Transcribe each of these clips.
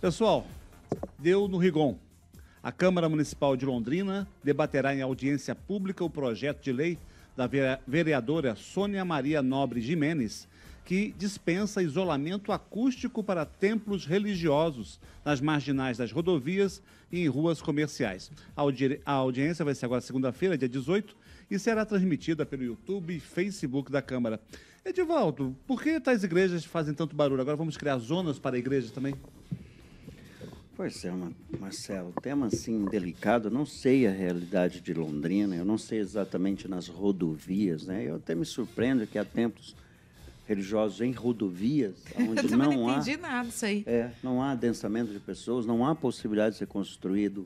Pessoal, deu no Rigon. A Câmara Municipal de Londrina debaterá em audiência pública o projeto de lei da vereadora Sônia Maria Nobre Jimenez, que dispensa isolamento acústico para templos religiosos nas marginais das rodovias e em ruas comerciais. A, audi a audiência vai ser agora segunda-feira, dia 18, e será transmitida pelo YouTube e Facebook da Câmara. Edivaldo, por que tais igrejas fazem tanto barulho? Agora vamos criar zonas para igrejas também? Pois é, Marcelo, tema assim delicado. Eu não sei a realidade de Londrina, eu não sei exatamente nas rodovias, né? Eu até me surpreendo que há templos religiosos em rodovias, onde não, não há nada isso aí. É, não há adensamento de pessoas, não há possibilidade de ser construído.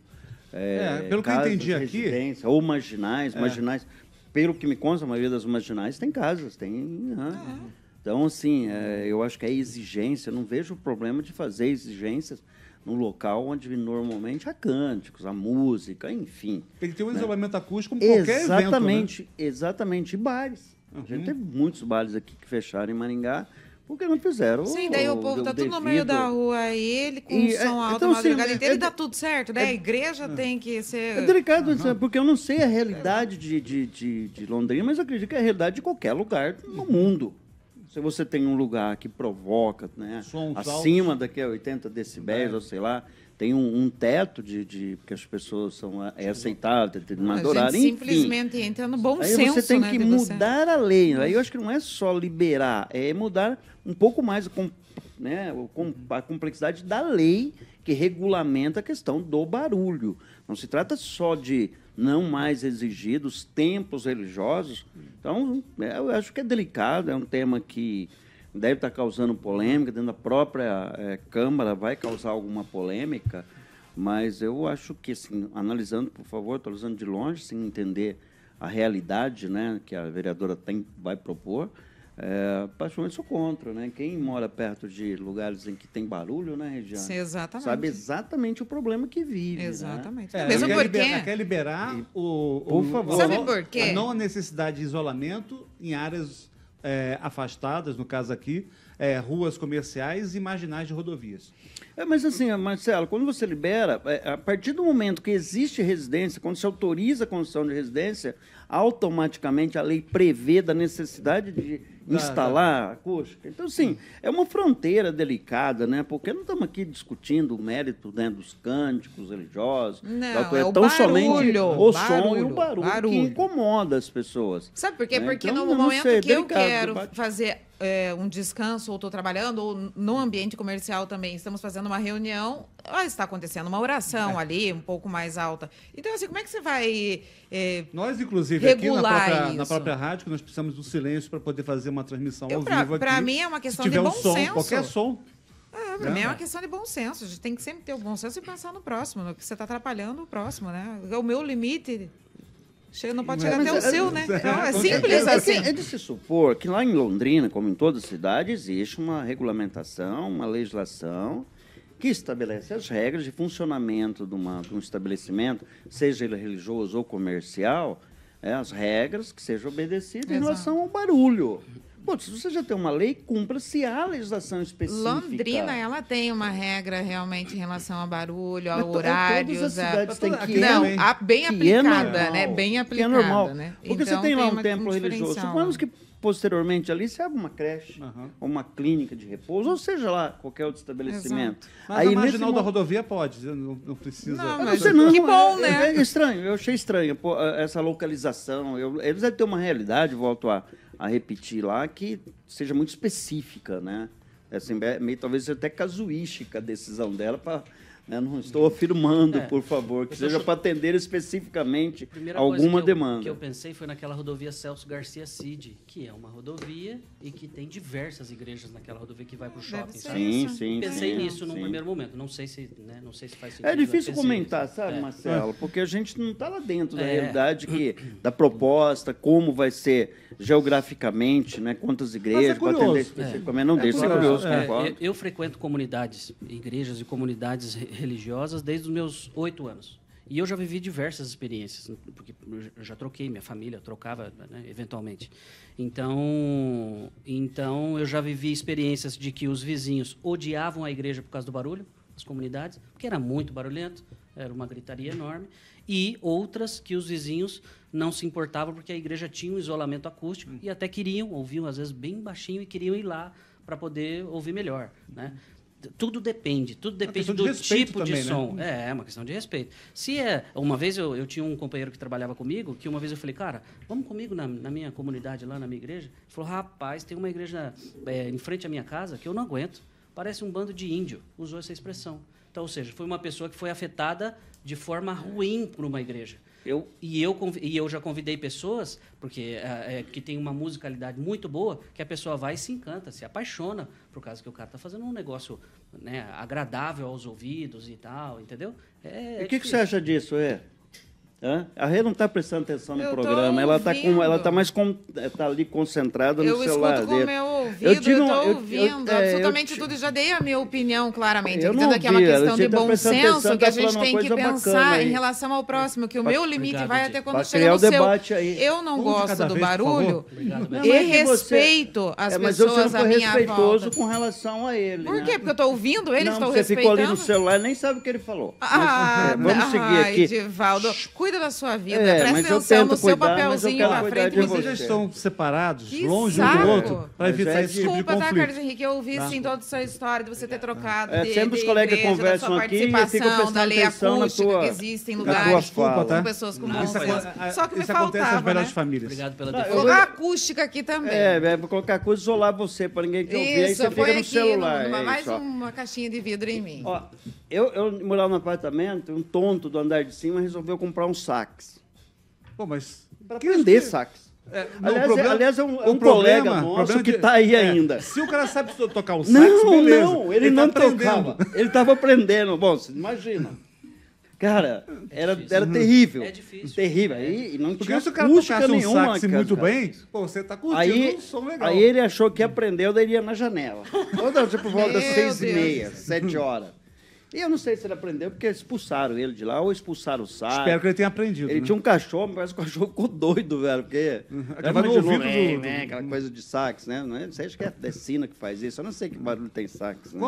É, é pelo casas, que eu entendi aqui, ou marginais, é. marginais. Pelo que me consta, a maioria das marginais tem casas, tem. Né? Ah, é? então, assim, eh, eu acho que é exigência. não vejo o problema de fazer exigências num local onde normalmente há cânticos, há música, enfim. Tem que ter um né? isolamento acústico como exatamente, qualquer Exatamente, né? exatamente. E bares. Uhum. A gente uhum. teve muitos bares aqui que fecharam em Maringá, porque não fizeram. Sim, daí o, o povo tá devido. tudo no meio da rua ele com e, som é, alto, então, assim, madrugada é inteira, é, e dá tá tudo certo, né? a igreja é, tem que ser... É delicado, uhum. porque eu não sei a realidade de, de, de, de Londrina, mas eu acredito que é a realidade de qualquer lugar no mundo. Se você tem um lugar que provoca, né, acima altos. daquele 80 decibéis, é. ou sei lá, tem um, um teto de, de, as pessoas são é, é aceitável, determinado horário, enfim. Simplesmente entra no bom aí senso. Você tem né, que mudar você. a lei. Né? Aí eu acho que não é só liberar, é mudar um pouco mais com, né, com, a complexidade da lei que regulamenta a questão do barulho. Não se trata só de não mais exigidos, tempos religiosos. Então, é, eu acho que é delicado, é um tema que deve estar causando polêmica, dentro da própria é, Câmara vai causar alguma polêmica, mas eu acho que, assim, analisando, por favor, estou usando de longe, sem entender a realidade né, que a vereadora tem, vai propor, é, particularmente sou contra, né? Quem mora perto de lugares em que tem barulho, né, Regiane? Sim, exatamente. Sabe exatamente o problema que vive. Né? Exatamente. Né? É, Mesmo porque... Liberar, quer liberar e... o, Por favor. Sabe por quê? A não necessidade de isolamento em áreas é, afastadas, no caso aqui, é, ruas comerciais e marginais de rodovias. É, mas assim, Marcelo, quando você libera, é, a partir do momento que existe residência, quando se autoriza a construção de residência, automaticamente a lei prevê da necessidade de instalar a acústica. Então, sim, é uma fronteira delicada, né? Porque não estamos aqui discutindo o mérito né, dos cânticos religiosos, não, é tão barulho, somente o barulho, som e o barulho, barulho, que incomoda as pessoas. Sabe por quê? Né? Porque então, no momento sei, que eu quero fazer é, um descanso, ou estou trabalhando, ou no ambiente comercial também, estamos fazendo uma reunião, ah, está acontecendo uma oração é. ali, um pouco mais alta. Então, assim, como é que você vai. É, Nós, inclusive, aqui na própria, na própria, rádio, nós precisamos do silêncio para poder fazer uma transmissão Eu, ao pra, vivo Para mim é uma questão Se tiver de bom um som, senso. Qualquer som. Ah, pra mim é, é uma questão de bom senso. A gente tem que sempre ter o bom senso e pensar no próximo, no que você está atrapalhando o próximo, né? O meu limite Chega, não pode chegar mas, até mas, o seu, né? Não, é simples é, assim. É de se supor que lá em Londrina, como em toda cidade, existe uma regulamentação, uma legislação que estabelece as regras de funcionamento de, uma, de um estabelecimento, seja ele religioso ou comercial, é, as regras que sejam obedecidas Exato. em relação ao barulho. Pô, se você já tem uma lei, cumpra-se a legislação específica. Londrina, ela tem uma regra realmente em relação a barulho, ao é horário. Todas as cidades a... têm que Não, a, bem é aplicada, é né? Bem aplicada, que é normal. né? Porque então, você tem lá um templo um religioso. Suponhamos que posteriormente ali se abre uma creche, uhum. ou uma clínica de repouso, ou seja lá, qualquer outro estabelecimento. Exato. Mas Aí, a marginal momento... da rodovia pode, não, não precisa. Não, mas não, que é, bom, né? É, é estranho, eu achei estranho essa localização. Eu, eles devem ter uma realidade, volto a a repetir lá que seja muito específica, né? Essa meio, talvez até casuística a decisão dela para né? não estou afirmando, é. por favor, que eu seja para atender especificamente Primeira alguma que Primeira demanda. O que eu pensei foi naquela rodovia Celso Garcia Cid, que é uma rodovia e que tem diversas igrejas naquela rodovia que vai para o shopping. Sim, sim, Pensei sim, nisso no primeiro momento. Não sei se, né, não sei se faz é sentido. É difícil comentar, isso. sabe, é. Marcelo? Porque a gente não está lá dentro da é. realidade que, da proposta, como vai ser geograficamente, né, quantas é igrejas, para atender é. especificamente. Não deixa ser curioso, eu, eu frequento comunidades, igrejas e comunidades religiosas desde os meus oito anos. E eu já vivi diversas experiências, porque eu já troquei, minha família trocava, né, eventualmente. Então, então, eu já vivi experiências de que os vizinhos odiavam a igreja por causa do barulho, as comunidades, porque era muito barulhento, era uma gritaria enorme, e outras que os vizinhos não se importavam porque a igreja tinha um isolamento acústico e até queriam, ouviam às vezes bem baixinho e queriam ir lá para poder ouvir melhor, né? tudo depende, tudo depende do tipo de tipo também, de né? som. Né? É, é uma questão de respeito. Se é. Uma vez eu, eu tinha um companheiro que trabalhava comigo, que uma vez eu falei, cara, vamos comigo na, na minha comunidade lá, na minha igreja. Ele falou, rapaz, tem uma igreja é, em frente à minha casa que eu não aguento. Parece um bando de índio. Usou essa expressão. Então, ou seja, foi uma pessoa que foi afetada de forma ruim por uma igreja. Eu, e, eu, e eu já convidei pessoas, porque é, é, que tem uma musicalidade muito boa, que a pessoa vai e se encanta, se apaixona, por causa que o cara está fazendo um negócio né, agradável aos ouvidos e tal, entendeu? É, e o é que, que, você acha disso, é? A Rê não está prestando atenção no eu programa, ela está tá, tá mais com, é, tá ali concentrada eu no celular dele. Eu escuto com o meu ouvido, eu estou ouvindo é, eu, é, absolutamente eu tudo. Já dei a minha opinião claramente, eu dizendo que é questão de bom senso que tá a gente tem que pensar em relação ao próximo, que o meu limite obrigado, vai até quando chega no seu. Aí. Eu não um gosto do vez, barulho obrigado, não, e respeito você... as é, pessoas à minha volta. Mas respeitoso com relação a ele. Por né? quê? Porque eu estou ouvindo ele, estou respeitando. Você ficou ali no celular, e nem sabe o que ele falou. Ah, vamos seguir aqui. Ai, Divaldo, cuida cuida da sua vida. É, Presta atenção no seu cuidar, papelzinho na frente. Vocês já estão separados, que longe saco. um do outro, para é evitar esse tipo de conflito. Desculpa, tá, Carlos Henrique? Eu ouvi, tá. sim, toda a sua história de você ter é, trocado é, de, Sempre os colegas igreja, conversam aqui e ficam prestando da lei atenção acústica, na que existem lugares com pessoas com música. Só que me faltava, acontece nas né? famílias. Obrigado pela defesa. Colocar acústica aqui também. É, é vou colocar acústica, isolar você, para ninguém te ouvir, aí você fica no celular. Mais uma caixinha de vidro em mim. Eu, eu morava no apartamento, um tonto do andar de cima resolveu comprar um sax. Pô, mas. Pra aprender que... sax. É, não, aliás, é, problema, é, aliás, é, um, é um problema, colega nosso que está aí é, ainda. Se o cara sabe tocar o sax, não, beleza. Não, ele, ele tá não tá tocava. Ele estava aprendendo. Bom, você imagina. Cara, era, era terrível. É difícil. Terrível. Aí, não Porque tinha se o cara tocasse um nenhuma, sax cara, muito cara. bem, pô, você está curtindo aí, um som legal. Aí ele achou que aprendeu, daí ele ia na janela. Toda tipo volta às seis Deus. e meia, sete horas. E eu não sei se ele aprendeu, porque expulsaram ele de lá, ou expulsaram o saco. Espero que ele tenha aprendido. Ele né? tinha um cachorro, mas o cachorro ficou doido, velho, porque. Uhum. Acabava no ouvido do, né? Aquela coisa de sax, né? Não sei você acha que é a decina que faz isso? Eu não sei que barulho tem sax, né?